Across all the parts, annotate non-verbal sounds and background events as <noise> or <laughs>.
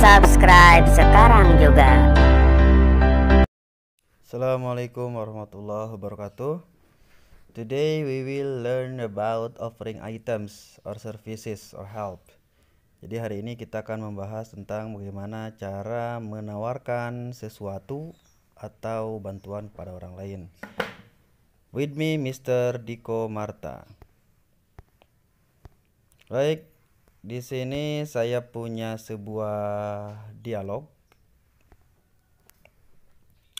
subscribe sekarang juga. Assalamualaikum warahmatullahi wabarakatuh. Today we will learn about offering items or services or help. Jadi hari ini kita akan membahas tentang bagaimana cara menawarkan sesuatu atau bantuan pada orang lain. With me Mr. Diko Marta. Baik, di sini saya punya sebuah dialog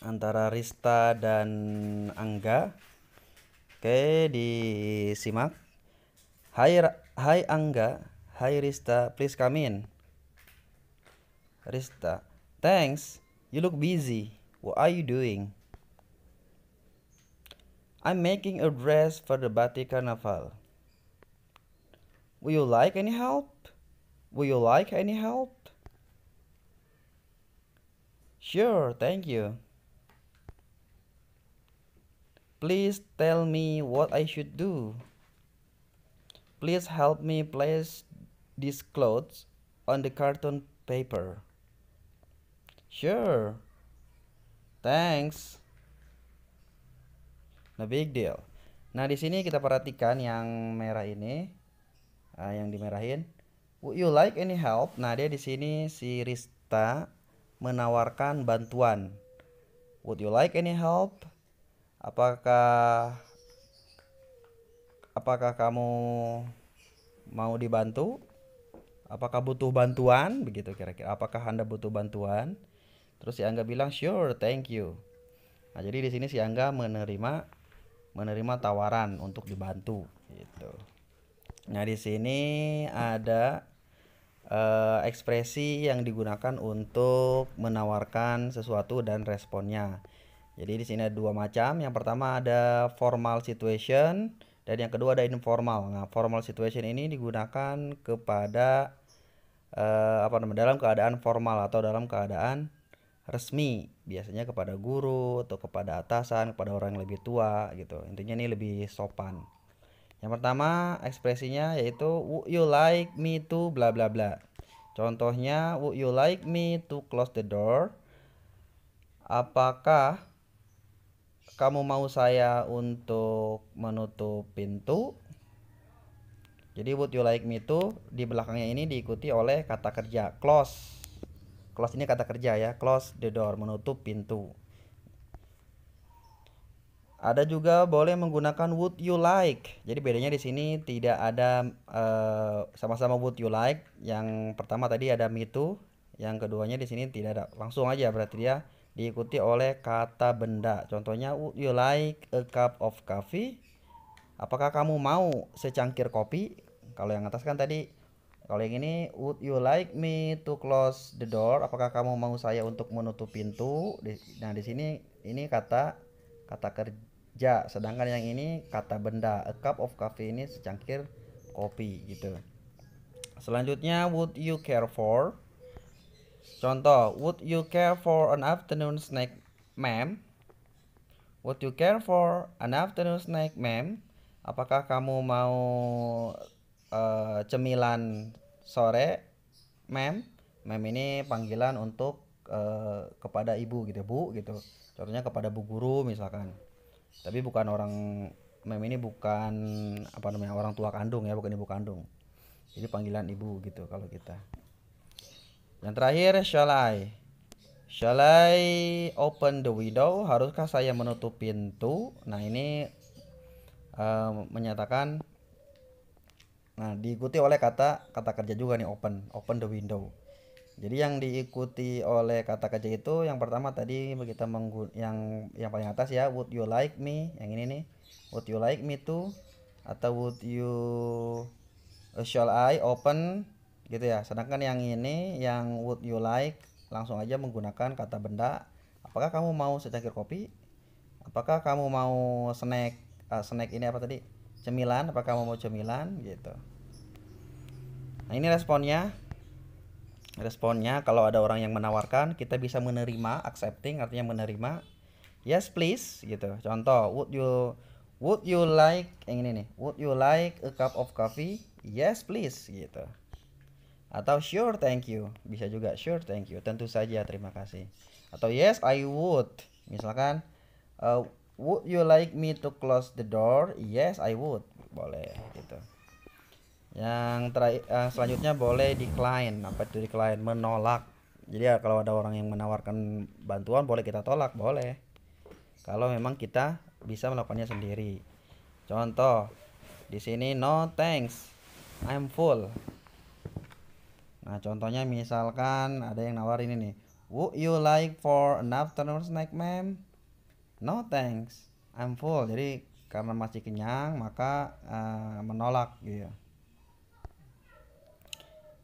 antara Rista dan Angga. Oke, disimak. Hai hai Angga, hai Rista, please come in. Rista, thanks. You look busy. What are you doing? I'm making a dress for the Batik Carnaval. Would you like any help? Would you like any help? Sure, thank you. Please tell me what I should do. Please help me place these clothes on the carton paper. Sure. Thanks. No big deal. Nah, di sini kita perhatikan yang merah ini uh, yang dimerahin would you like any help nah dia di sini si Rista menawarkan bantuan would you like any help apakah apakah kamu mau dibantu apakah butuh bantuan begitu kira-kira apakah anda butuh bantuan terus si Angga bilang sure thank you nah jadi di sini si Angga menerima menerima tawaran untuk dibantu gitu Nah, di sini ada uh, ekspresi yang digunakan untuk menawarkan sesuatu dan responnya. Jadi di sini ada dua macam. Yang pertama ada formal situation dan yang kedua ada informal. Nah, formal situation ini digunakan kepada uh, apa namanya dalam keadaan formal atau dalam keadaan resmi biasanya kepada guru atau kepada atasan kepada orang yang lebih tua gitu intinya ini lebih sopan yang pertama ekspresinya yaitu would you like me to bla bla bla. Contohnya would you like me to close the door? Apakah kamu mau saya untuk menutup pintu? Jadi would you like me to di belakangnya ini diikuti oleh kata kerja close. Close ini kata kerja ya, close the door, menutup pintu. Ada juga boleh menggunakan would you like. Jadi bedanya di sini tidak ada eh, sama-sama uh, would you like. Yang pertama tadi ada me too, yang keduanya di sini tidak ada. Langsung aja berarti dia diikuti oleh kata benda. Contohnya would you like a cup of coffee? Apakah kamu mau secangkir kopi? Kalau yang atas kan tadi kalau yang ini would you like me to close the door? Apakah kamu mau saya untuk menutup pintu? Nah, di sini ini kata kata kerja ja sedangkan yang ini kata benda a cup of coffee ini secangkir kopi gitu selanjutnya would you care for contoh would you care for an afternoon snack ma'am would you care for an afternoon snack ma'am apakah kamu mau uh, cemilan sore ma'am ma'am ini panggilan untuk uh, kepada ibu gitu bu gitu contohnya kepada bu guru misalkan tapi bukan orang mem ini bukan apa namanya orang tua kandung ya bukan ibu kandung jadi panggilan ibu gitu kalau kita yang terakhir shall I shall I open the window haruskah saya menutup pintu nah ini uh, menyatakan nah diikuti oleh kata kata kerja juga nih open open the window jadi yang diikuti oleh kata kerja itu yang pertama tadi kita yang yang paling atas ya would you like me yang ini nih would you like me to atau would you uh, shall I open gitu ya. Sedangkan yang ini yang would you like langsung aja menggunakan kata benda. Apakah kamu mau secangkir kopi? Apakah kamu mau snack? Uh, snack ini apa tadi? Cemilan? Apakah kamu mau cemilan? Gitu. Nah ini responnya responnya kalau ada orang yang menawarkan kita bisa menerima accepting artinya menerima yes please gitu contoh would you would you like yang ini nih would you like a cup of coffee yes please gitu atau sure thank you bisa juga sure thank you tentu saja terima kasih atau yes I would misalkan uh, would you like me to close the door yes I would boleh gitu yang terakhir uh, selanjutnya boleh decline apa itu decline menolak jadi ya kalau ada orang yang menawarkan bantuan boleh kita tolak boleh kalau memang kita bisa melakukannya sendiri contoh di sini no thanks I'm full nah contohnya misalkan ada yang nawarin ini would you like for an afternoon snack ma'am no thanks I'm full jadi karena masih kenyang maka uh, menolak gitu ya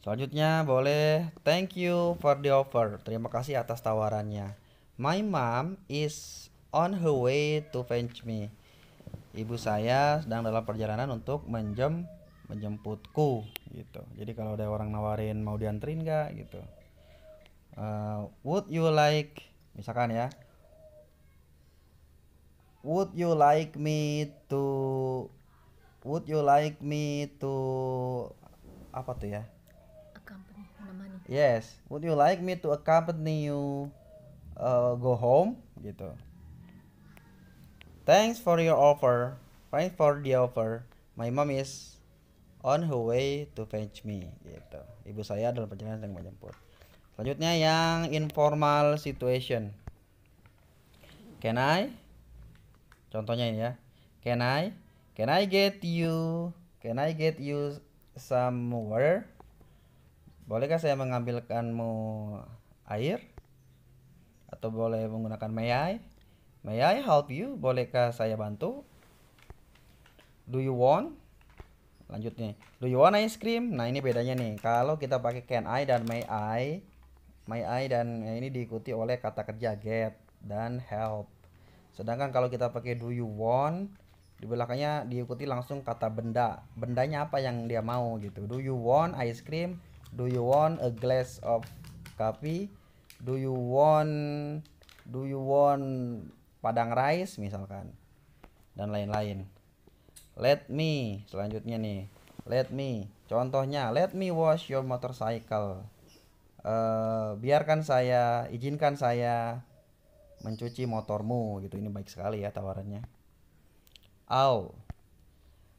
Selanjutnya boleh thank you for the offer. Terima kasih atas tawarannya. My mom is on her way to fetch me. Ibu saya sedang dalam perjalanan untuk menjem menjemputku gitu. Jadi kalau ada orang nawarin mau dianterin enggak gitu. Uh, would you like misalkan ya. Would you like me to Would you like me to apa tuh ya? menemani yes would you like me to accompany you uh, go home gitu thanks for your offer thanks for the offer my mom is on her way to fetch me gitu ibu saya dalam perjalanan sedang menjemput selanjutnya yang informal situation can I contohnya ini ya can I can I get you can I get you somewhere Bolehkah saya mengambilkanmu air? Atau boleh menggunakan may I? May I help you? Bolehkah saya bantu? Do you want? Lanjutnya. Do you want ice cream? Nah, ini bedanya nih. Kalau kita pakai can I dan may I, may I dan ya ini diikuti oleh kata kerja get dan help. Sedangkan kalau kita pakai do you want, di belakangnya diikuti langsung kata benda bendanya apa yang dia mau gitu do you want ice cream Do you want a glass of coffee? Do you want do you want padang rice misalkan dan lain-lain. Let me selanjutnya nih. Let me contohnya let me wash your motorcycle. Uh, biarkan saya, izinkan saya mencuci motormu gitu. Ini baik sekali ya tawarannya. I'll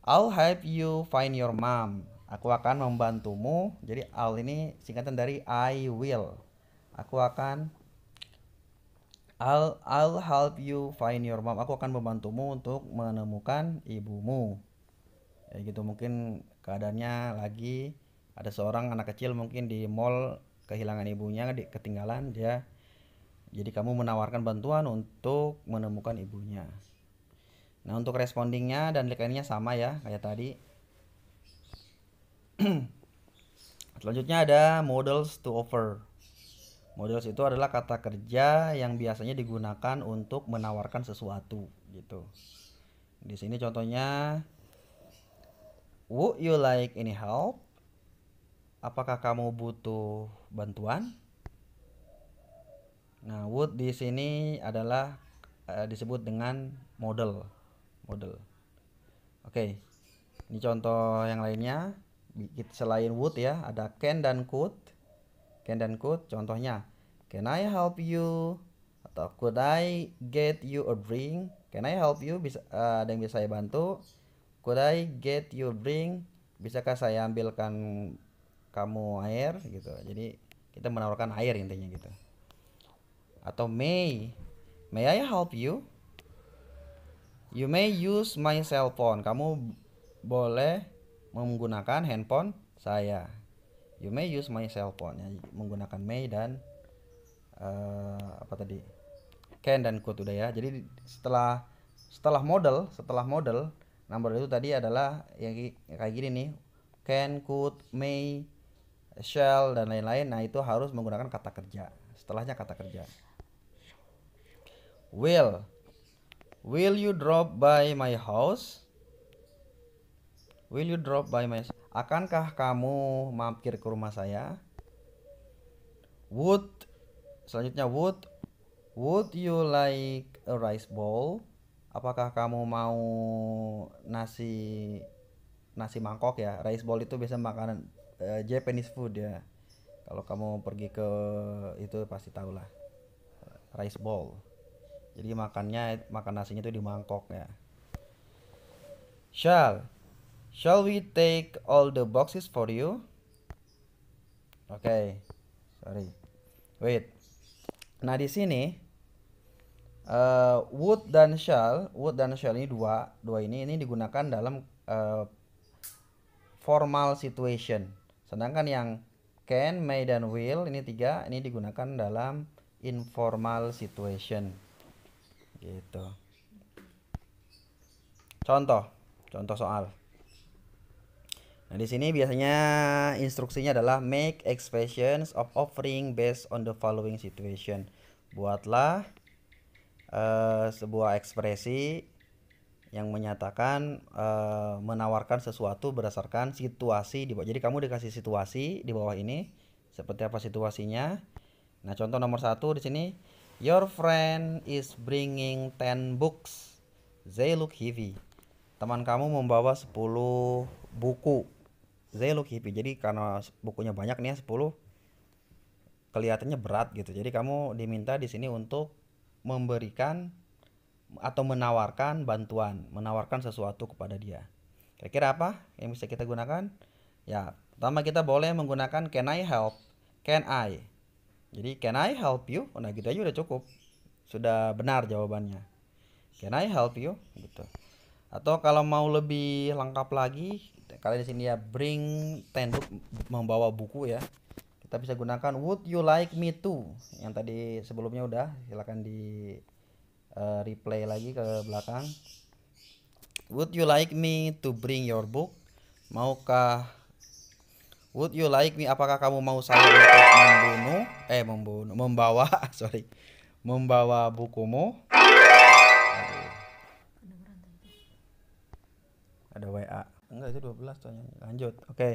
I'll help you find your mom. Aku akan membantumu. Jadi I'll ini singkatan dari I will. Aku akan I'll I'll help you find your mom. Aku akan membantumu untuk menemukan ibumu. Ya gitu mungkin keadaannya lagi ada seorang anak kecil mungkin di mall kehilangan ibunya di ketinggalan dia jadi kamu menawarkan bantuan untuk menemukan ibunya nah untuk respondingnya dan lainnya sama ya kayak tadi <clears throat> Selanjutnya ada models to offer. Models itu adalah kata kerja yang biasanya digunakan untuk menawarkan sesuatu gitu. Di sini contohnya Would you like any help? Apakah kamu butuh bantuan? Nah, would di sini adalah uh, disebut dengan model. Model. Oke. Okay. Ini contoh yang lainnya selain would ya ada can dan could can dan could contohnya can I help you atau could I get you a drink can I help you bisa uh, ada yang bisa saya bantu could I get you a drink bisakah saya ambilkan kamu air gitu jadi kita menawarkan air intinya gitu atau may may I help you you may use my cell phone kamu boleh menggunakan handphone saya. You may use my cell phone ya, menggunakan may dan uh, apa tadi? can dan could udah ya. Jadi setelah setelah model, setelah model nomor itu tadi adalah yang kayak gini nih. can, could, may, Shell dan lain-lain. Nah, itu harus menggunakan kata kerja. Setelahnya kata kerja. Will Will you drop by my house? Will you drop by my Akankah kamu mampir ke rumah saya? Would selanjutnya would would you like a rice bowl? Apakah kamu mau nasi nasi mangkok ya? Rice bowl itu biasa makanan uh, Japanese food ya. Kalau kamu pergi ke itu pasti tahu lah. Rice bowl. Jadi makannya makan nasinya itu di mangkok ya. Shall Shall we take all the boxes for you? Oke, okay. sorry. Wait. Nah di sini uh, eh, would dan shall, would dan shall ini dua, dua ini ini digunakan dalam uh, formal situation. Sedangkan yang can, may dan will ini tiga ini digunakan dalam informal situation. Gitu. Contoh, contoh soal. Nah, di sini biasanya instruksinya adalah make expressions of offering based on the following situation. Buatlah uh, sebuah ekspresi yang menyatakan uh, menawarkan sesuatu berdasarkan situasi di bawah. Jadi kamu dikasih situasi di bawah ini seperti apa situasinya. Nah, contoh nomor satu di sini your friend is bringing 10 books. They look heavy. Teman kamu membawa 10 buku they look jadi karena bukunya banyak nih ya 10 kelihatannya berat gitu jadi kamu diminta di sini untuk memberikan atau menawarkan bantuan menawarkan sesuatu kepada dia kira-kira apa yang bisa kita gunakan ya pertama kita boleh menggunakan can I help can I jadi can I help you oh, nah gitu aja udah cukup sudah benar jawabannya can I help you gitu atau kalau mau lebih lengkap lagi kali di sini ya bring tenduk membawa buku ya kita bisa gunakan would you like me to yang tadi sebelumnya udah silahkan di uh, replay lagi ke belakang would you like me to bring your book maukah would you like me apakah kamu mau saya untuk membunuh eh membunuh membawa <laughs> sorry membawa bukumu ada WA enggak itu 12 soalnya lanjut oke okay.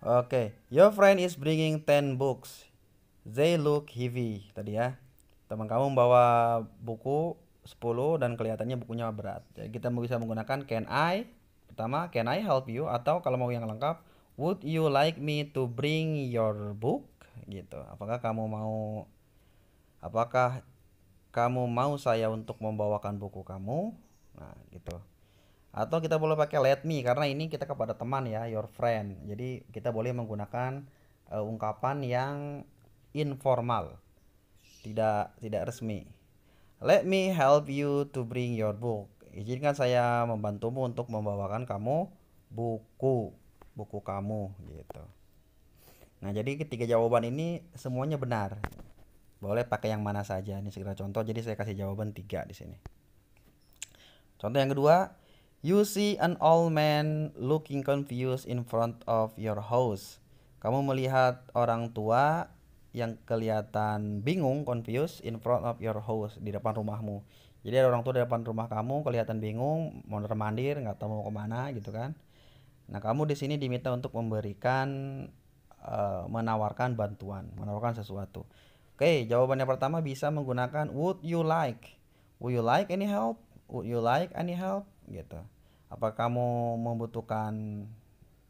oke okay. your friend is bringing 10 books they look heavy tadi ya teman kamu membawa buku 10 dan kelihatannya bukunya berat jadi kita bisa menggunakan can I pertama can I help you atau kalau mau yang lengkap would you like me to bring your book gitu apakah kamu mau apakah kamu mau saya untuk membawakan buku kamu nah gitu atau kita boleh pakai let me karena ini kita kepada teman ya your friend jadi kita boleh menggunakan uh, ungkapan yang informal tidak tidak resmi let me help you to bring your book izinkan saya membantumu untuk membawakan kamu buku buku kamu gitu nah jadi ketiga jawaban ini semuanya benar boleh pakai yang mana saja ini segera contoh jadi saya kasih jawaban tiga di sini contoh yang kedua You see an old man looking confused in front of your house. Kamu melihat orang tua yang kelihatan bingung, confused in front of your house di depan rumahmu. Jadi ada orang tua di depan rumah kamu kelihatan bingung, mau mandir, nggak tahu mau kemana gitu kan. Nah kamu di sini diminta untuk memberikan, uh, menawarkan bantuan, menawarkan sesuatu. Oke, jawabannya pertama bisa menggunakan would you like, would you like any help, would you like any help gitu apa kamu membutuhkan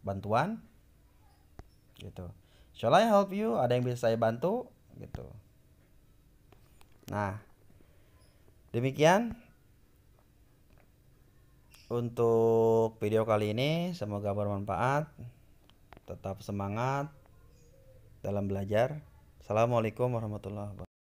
bantuan gitu shall I help you ada yang bisa saya bantu gitu nah demikian untuk video kali ini semoga bermanfaat tetap semangat dalam belajar assalamualaikum warahmatullahi wabarakatuh